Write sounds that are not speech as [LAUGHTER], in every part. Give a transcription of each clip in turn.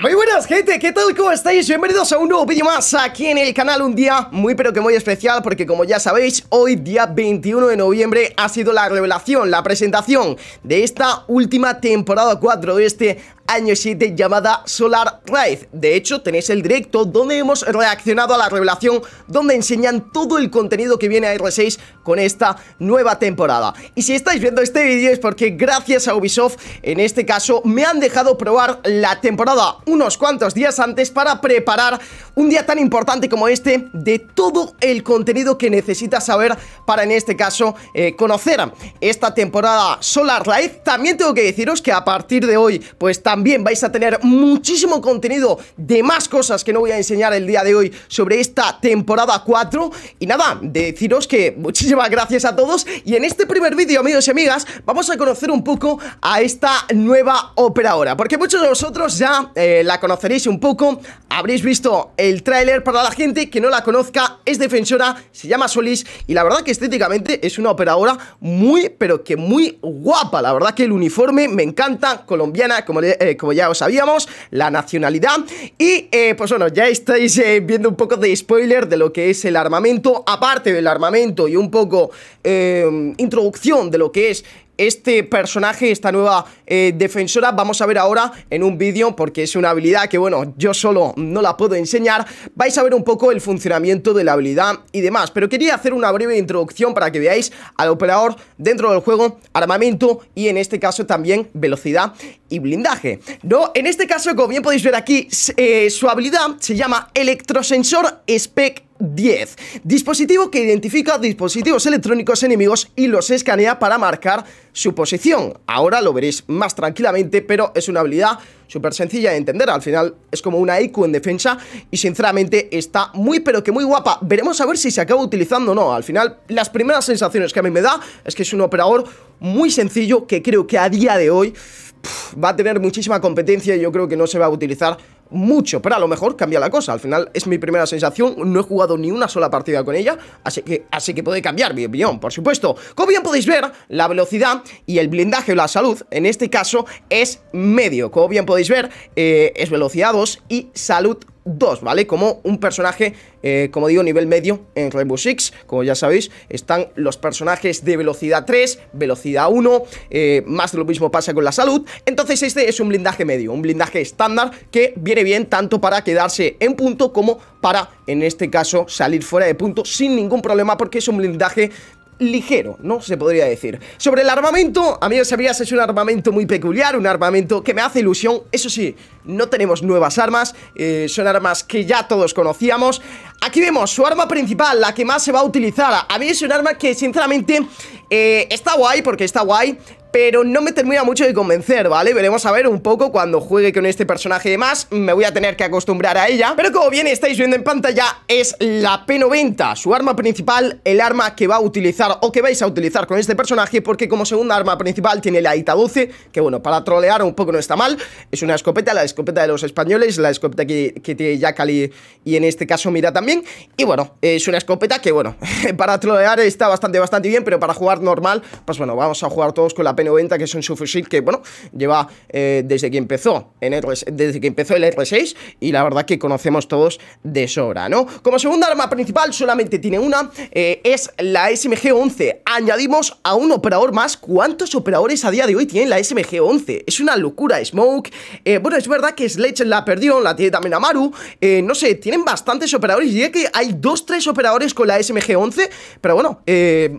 Muy buenas gente, ¿qué tal? ¿Cómo estáis? Bienvenidos a un nuevo vídeo más aquí en el canal Un día muy pero que muy especial porque como ya sabéis Hoy día 21 de noviembre ha sido la revelación, la presentación de esta última temporada 4 De este año 7 llamada Solar Raid. De hecho, tenéis el directo donde hemos reaccionado a la revelación, donde enseñan todo el contenido que viene a R6 con esta nueva temporada. Y si estáis viendo este vídeo es porque gracias a Ubisoft, en este caso, me han dejado probar la temporada unos cuantos días antes para preparar un día tan importante como este de todo el contenido que necesitas saber para, en este caso, eh, conocer esta temporada Solar Raid. También tengo que deciros que a partir de hoy, pues también vais a tener muchísimo contenido de más cosas que no voy a enseñar el día de hoy sobre esta temporada 4. Y nada, deciros que muchísimas gracias a todos. Y en este primer vídeo, amigos y amigas, vamos a conocer un poco a esta nueva operadora. Porque muchos de vosotros ya eh, la conoceréis un poco, habréis visto el tráiler. Para la gente que no la conozca, es defensora, se llama Solis Y la verdad que estéticamente es una operadora muy, pero que muy guapa. La verdad que el uniforme me encanta, colombiana, como le eh, como ya os sabíamos, la nacionalidad. Y eh, pues bueno, ya estáis eh, viendo un poco de spoiler de lo que es el armamento, aparte del armamento y un poco introducción de lo que es este personaje, esta nueva eh, defensora Vamos a ver ahora en un vídeo porque es una habilidad que bueno, yo solo no la puedo enseñar Vais a ver un poco el funcionamiento de la habilidad y demás Pero quería hacer una breve introducción para que veáis al operador dentro del juego Armamento y en este caso también velocidad y blindaje ¿No? En este caso como bien podéis ver aquí, eh, su habilidad se llama Electrosensor Spec 10. Dispositivo que identifica dispositivos electrónicos enemigos y los escanea para marcar su posición. Ahora lo veréis más tranquilamente, pero es una habilidad súper sencilla de entender. Al final es como una IQ en defensa y sinceramente está muy pero que muy guapa. Veremos a ver si se acaba utilizando o no. Al final las primeras sensaciones que a mí me da es que es un operador muy sencillo que creo que a día de hoy va a tener muchísima competencia y yo creo que no se va a utilizar mucho, pero a lo mejor cambia la cosa. Al final es mi primera sensación, no he jugado ni una sola partida con ella, así que, así que puede cambiar mi opinión, por supuesto. Como bien podéis ver, la velocidad y el blindaje o la salud, en este caso, es medio. Como bien podéis ver, eh, es velocidad 2 y salud 2, ¿vale? Como un personaje, eh, como digo, nivel medio en Rainbow Six, como ya sabéis, están los personajes de velocidad 3, velocidad 1, eh, más de lo mismo pasa con la salud, entonces este es un blindaje medio, un blindaje estándar que viene bien tanto para quedarse en punto como para, en este caso, salir fuera de punto sin ningún problema porque es un blindaje ligero, ¿no? Se podría decir. Sobre el armamento, a mí sabías, es un armamento muy peculiar, un armamento que me hace ilusión. Eso sí, no tenemos nuevas armas, eh, son armas que ya todos conocíamos. Aquí vemos su arma principal, la que más se va a utilizar. A mí es un arma que, sinceramente, eh, está guay porque está guay, pero no me termina mucho de convencer, ¿vale? Veremos a ver un poco cuando juegue con este personaje y demás, me voy a tener que acostumbrar a ella, pero como bien estáis viendo en pantalla es la P90, su arma principal, el arma que va a utilizar o que vais a utilizar con este personaje, porque como segunda arma principal tiene la Ita-12, que bueno, para trolear un poco no está mal, es una escopeta, la escopeta de los españoles, la escopeta que, tiene Jackal y en este caso Mira también, y bueno, es una escopeta que bueno, [LAUGHS] para trolear está bastante, bastante bien, pero para jugar normal, pues bueno, vamos a jugar todos con la P90 90 que son su que bueno, lleva eh, desde que empezó en desde que empezó el R6 y la verdad que conocemos todos de sobra, ¿no? Como segunda arma principal solamente tiene una, eh, es la SMG-11. Añadimos a un operador más. ¿Cuántos operadores a día de hoy tienen la SMG-11? Es una locura, Smoke. Eh, bueno, es verdad que Sledge la perdió, la tiene también Amaru. no sé, tienen bastantes operadores. Diría que hay dos, tres operadores con la SMG-11, pero bueno,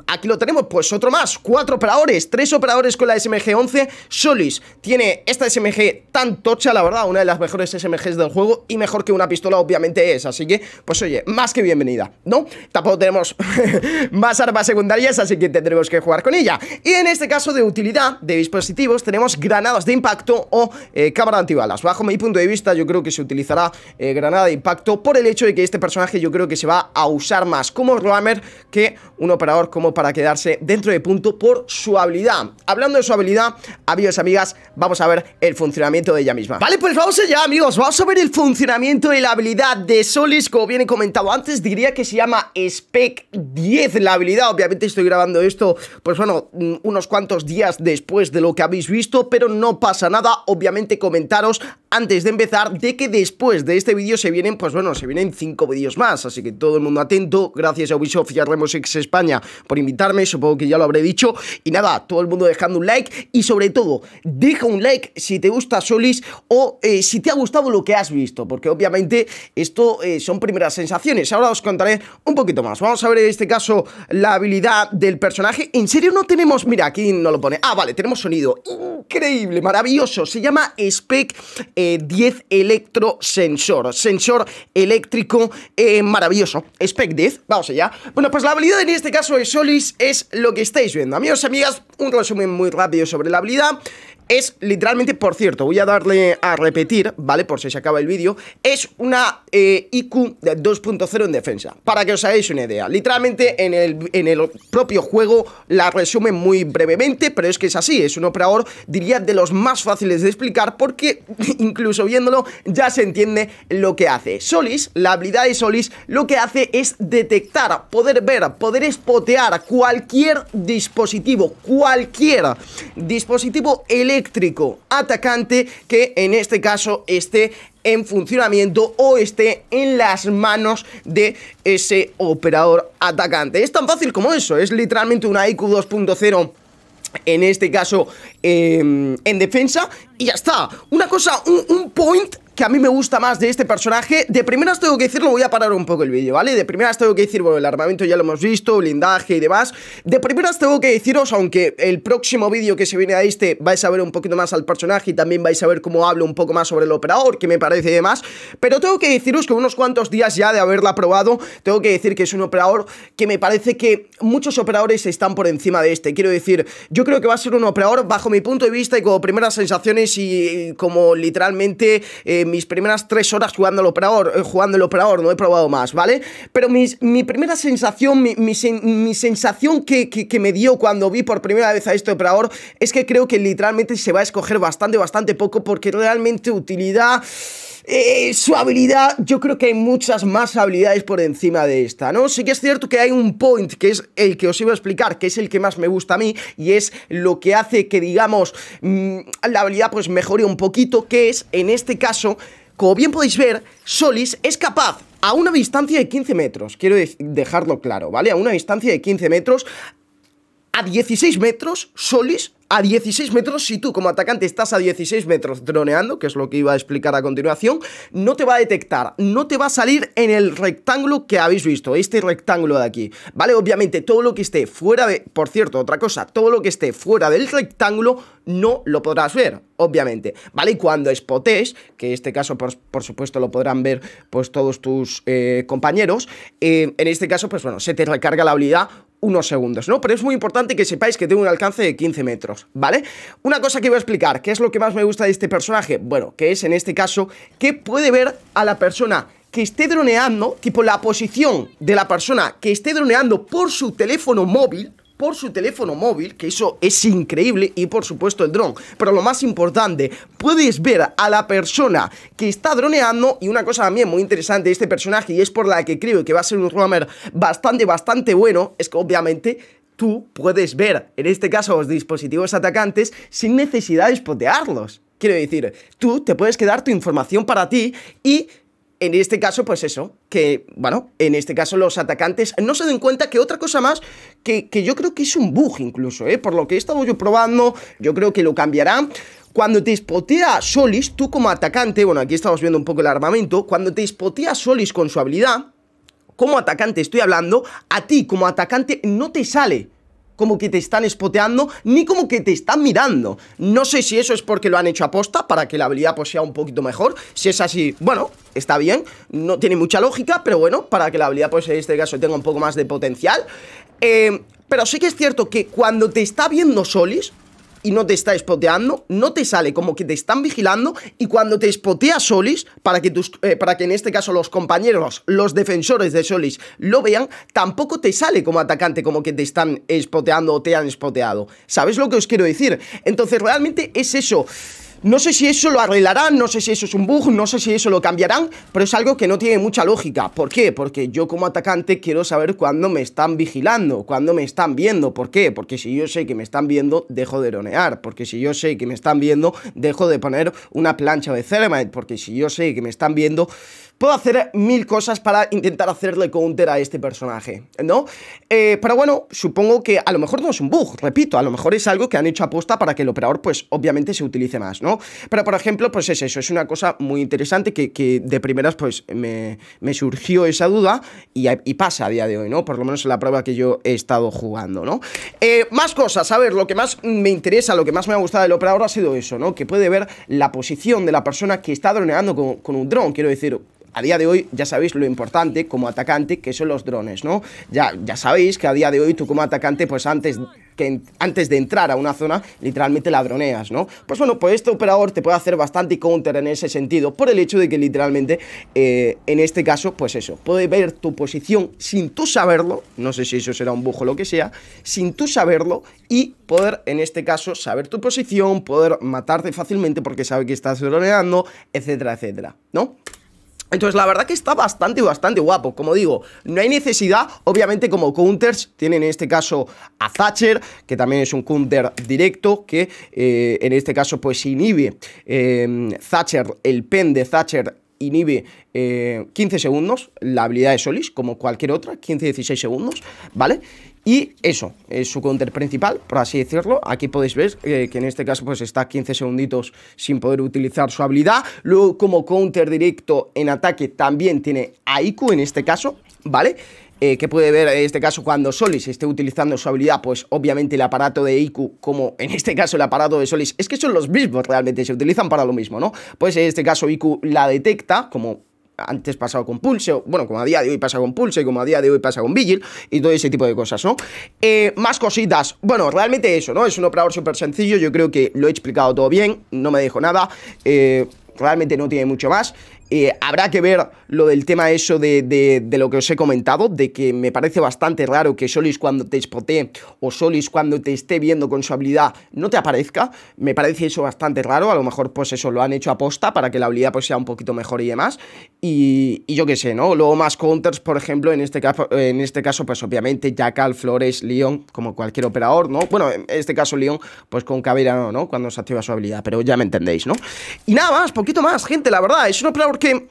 aquí lo tenemos, pues otro más. Cuatro operadores, tres operadores con la SMG-11 Solis tiene esta SMG tan tocha, la verdad, una de las mejores SMGs del juego y mejor que una pistola obviamente es, así que, pues oye, más que bienvenida, ¿no? Tampoco tenemos [LAUGHS] más armas secundarias, así que tendremos que jugar con ella. Y en este caso de utilidad de dispositivos tenemos granadas de impacto o eh, cámara antibalas. Bajo mi punto de vista yo creo que se utilizará eh, granada de impacto por el hecho de que este personaje yo creo que se va a usar más como roamer que un operador como para quedarse dentro de punto por su habilidad. Hablando de su habilidad, amigos amigas, vamos a ver el funcionamiento de ella misma. Vale, pues vamos allá, amigos, vamos a ver el funcionamiento de la habilidad de Solis, como bien he comentado antes, diría que se llama Spec 10 la habilidad, obviamente estoy grabando esto, pues bueno, mm, unos cuantos días después de lo que habéis visto, pero no pasa nada, obviamente comentaros antes de empezar de que después de este vídeo se vienen, pues bueno, se vienen 5 vídeos más, así que todo el mundo atento, gracias a Ubisoft y a Remos X España por invitarme, supongo que ya lo habré dicho, y nada, todo el mundo dejando un like y sobre todo, deja un like si te gusta Solis o eh, si te ha gustado lo que has visto, porque obviamente esto eh, son primeras sensaciones. Ahora os contaré un poquito más. Vamos a ver en este caso la habilidad del personaje. En serio no tenemos... Mira, aquí no lo pone. Ah, vale, tenemos sonido. Increíble, maravilloso. Se llama Spec 10 eh, Electrosensor. Sensor eléctrico maravilloso. Spec 10, vamos allá. Bueno, pues la habilidad en este caso de Solis es lo que estáis viendo. Amigos y amigas, un resumen muy rápido sobre la habilidad es literalmente, por cierto, voy a darle a repetir, ¿vale? Por si se acaba el vídeo, es una eh, IQ de 2.0 en defensa, para que os hagáis una idea. Literalmente en el, en el propio juego la resume muy brevemente, pero es que es así, es un operador, diría, de los más fáciles de explicar, porque [LAUGHS] incluso viéndolo ya se entiende lo que hace. Solis, la habilidad de Solis, lo que hace es detectar, poder ver, poder espotear cualquier dispositivo, cualquier dispositivo L eléctrico atacante que en este caso esté en funcionamiento o esté en las manos de ese operador atacante. Es tan fácil como eso, es literalmente una IQ 2.0 en este caso em, en defensa y ya está. Una cosa, un, point que a mí me gusta más de este personaje De primeras tengo que decirlo, voy a parar un poco el vídeo, ¿vale? De primeras tengo que decir, bueno, el armamento ya lo hemos visto, blindaje y demás De primeras tengo que deciros, aunque el próximo vídeo que se viene a este Vais a ver un poquito más al personaje y también vais a ver cómo hablo un poco más sobre el operador Que me parece y demás Pero tengo que deciros que unos cuantos días ya de haberla probado Tengo que decir que es un operador que me parece que muchos operadores están por encima de este Quiero decir, yo creo que va a ser un operador bajo mi punto de vista y como primeras sensaciones y como literalmente... Eh, mis primeras tres horas jugando el eh, operador, jugando el operador, no he probado más, ¿vale? Pero mi primera sensación, mi, sensación que, que, me dio cuando vi por primera vez a este operador es que creo que literalmente se va a escoger bastante, bastante poco porque realmente utilidad... Eh, su habilidad, yo creo que hay muchas más habilidades por encima de esta, ¿no? Sí que es cierto que hay un point que es el que os iba a explicar, que es el que más me gusta a mí y es lo que hace que, digamos, mm, la habilidad pues mejore un poquito, que es, en este caso, como bien podéis ver, Solis es capaz a una distancia de 15 metros, quiero dejarlo claro, ¿vale? A una distancia de 15 metros, a 16 metros, Solis, a 16 metros, si tú como atacante estás a 16 metros droneando, que es lo que iba a explicar a continuación, no te va a detectar, no te va a salir en el rectángulo que habéis visto, este rectángulo de aquí, ¿vale? Obviamente todo lo que esté fuera de, por cierto, otra cosa, todo lo que esté fuera del rectángulo no lo podrás ver, obviamente, ¿vale? Y cuando espotes, que en este caso por, por supuesto lo podrán ver pues todos tus eh, compañeros, eh, en este caso pues bueno, se te recarga la habilidad unos segundos, ¿no? Pero es muy importante que sepáis que tengo un alcance de 15 metros, ¿vale? Una cosa que voy a explicar, ¿qué es lo que más me gusta de este personaje? Bueno, que es en este caso que puede ver a la persona que esté droneando, tipo la posición de la persona que esté droneando por su teléfono móvil, por su teléfono móvil, que eso es increíble, y por supuesto el dron. Pero lo más importante, puedes ver a la persona que está droneando, y una cosa también muy interesante de este personaje, y es por la que creo que va a ser un roamer bastante, bastante bueno, es que obviamente tú puedes ver, en este caso, los dispositivos atacantes sin necesidad de spotearlos. Quiero decir, tú te puedes quedar tu información para ti y en este caso, pues eso, que, bueno, en este caso los atacantes no se den cuenta que otra cosa más, que, que yo creo que es un bug incluso, ¿eh? por lo que he estado yo probando, yo creo que lo cambiará, Cuando te espotea Solis, tú como atacante, bueno, aquí estamos viendo un poco el armamento, cuando te espotea Solis con su habilidad, como atacante estoy hablando, a ti como atacante no te sale como que te están espoteando, ni como que te están mirando. No sé si eso es porque lo han hecho aposta, para que la habilidad pues, sea un poquito mejor. Si es así, bueno, está bien, no tiene mucha lógica, pero bueno, para que la habilidad pues, en este caso tenga un poco más de potencial. Eh, pero sí que es cierto que cuando te está viendo Solis, y no te está spoteando, no te sale como que te están vigilando y cuando te spotea Solis, para que, tus, eh, para que en este caso los compañeros, los defensores de Solis lo vean, tampoco te sale como atacante como que te están spoteando o te han spoteado. ¿Sabes lo que os quiero decir? Entonces realmente es eso... No sé si eso lo arreglarán, no sé si eso es un bug, no sé si eso lo cambiarán, pero es algo que no tiene mucha lógica. ¿Por qué? Porque yo como atacante quiero saber cuándo me están vigilando, cuándo me están viendo. ¿Por qué? Porque si yo sé que me están viendo, dejo de dronear. Porque si yo sé que me están viendo, dejo de poner una plancha de Thermite. Porque si yo sé que me están viendo, puedo hacer mil cosas para intentar hacerle counter a este personaje, ¿no? Eh, pero bueno, supongo que a lo mejor no es un bug, repito, a lo mejor es algo que han hecho aposta para que el operador, pues, obviamente se utilice más, ¿no? Pero, por ejemplo, pues es eso, es una cosa muy interesante que, de primeras, pues, me, surgió esa duda y, pasa a día de hoy, ¿no? Por lo menos en la prueba que yo he estado jugando, ¿no? Eh, más cosas, a ver, lo que más me interesa, lo que más me ha gustado del operador ha sido eso, ¿no? Que puede ver la posición de la persona que está droneando con, con un dron, quiero decir, a día de hoy ya sabéis lo importante como atacante que son los drones, ¿no? Ya, ya sabéis que a día de hoy tú como atacante, pues antes, que, antes de entrar a una zona, literalmente la droneas, ¿no? Pues bueno, pues este operador te puede hacer bastante counter en ese sentido, por el hecho de que literalmente, eh, en este caso, pues eso, puede ver tu posición sin tú saberlo, no sé si eso será un bujo o lo que sea, sin tú saberlo y poder, en este caso, saber tu posición, poder matarte fácilmente porque sabe que estás droneando, etcétera, etcétera, ¿no? Entonces, la verdad que está bastante, bastante guapo. Como digo, no hay necesidad. Obviamente, como counters, tienen en este caso a Thatcher, que también es un counter directo, que eh, en este caso, pues inhibe em, Thatcher, el pen de Thatcher inhibe 15 eh, segundos la habilidad de Solis, como cualquier otra, 15-16 segundos, ¿vale? Y eso, es su counter principal, por así decirlo. Aquí podéis ver eh, que en este caso pues está 15 segunditos sin poder utilizar su habilidad. Luego como counter directo en ataque también tiene a IQ en este caso, ¿vale? Eh, que puede ver en este caso cuando Solis esté utilizando su habilidad, pues obviamente el aparato de IQ, como en este caso el aparato de Solis, es que son los mismos realmente, se utilizan para lo mismo, ¿no? Pues en este caso IQ la detecta, como antes pasado con Pulse, bueno, como a día de hoy pasa con Pulse, como a día de hoy pasa con Vigil y todo ese tipo de cosas, ¿no? Eh, más cositas, bueno, realmente eso, ¿no? Es un operador súper sencillo, yo creo que lo he explicado todo bien, no me dejo nada, eh, realmente no tiene mucho más. Eh, habrá que ver lo del tema eso de, lo que os he comentado, de que me parece bastante raro que Solis cuando te spotee o Solis cuando te esté viendo con su habilidad no te aparezca. Me parece eso bastante raro, a lo mejor pues eso lo han hecho posta para que la habilidad pues sea un poquito mejor y demás. Y, yo qué sé, ¿no? Luego más counters, por ejemplo, en este, caso, en este caso pues obviamente Jackal, Flores, Leon, como cualquier operador, ¿no? Bueno, en este caso Leon pues con Cabera no, ¿no? Cuando se activa su habilidad, pero ya me entendéis, ¿no? Y nada más, poquito más, gente, la verdad, es un operador que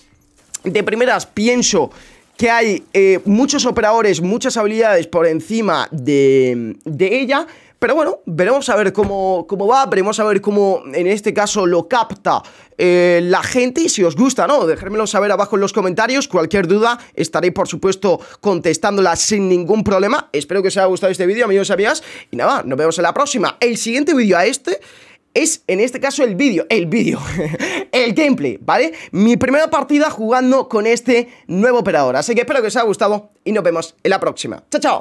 de primeras pienso que hay eh, muchos operadores, muchas habilidades por encima de, ella. Pero bueno, veremos a ver cómo, cómo, va, veremos a ver cómo en este caso lo capta eh, la gente y si os gusta, ¿no? Dejármelo saber abajo en los comentarios, cualquier duda estaré por supuesto contestándola sin ningún problema. Espero que os haya gustado este vídeo, amigos y amigas, y nada, nos vemos en la próxima. El siguiente vídeo a este es en este caso el vídeo, el vídeo, [LAUGHS] el gameplay, ¿vale? Mi primera partida jugando con este nuevo operador. Así que espero que os haya gustado y nos vemos en la próxima. ¡Chao, chao!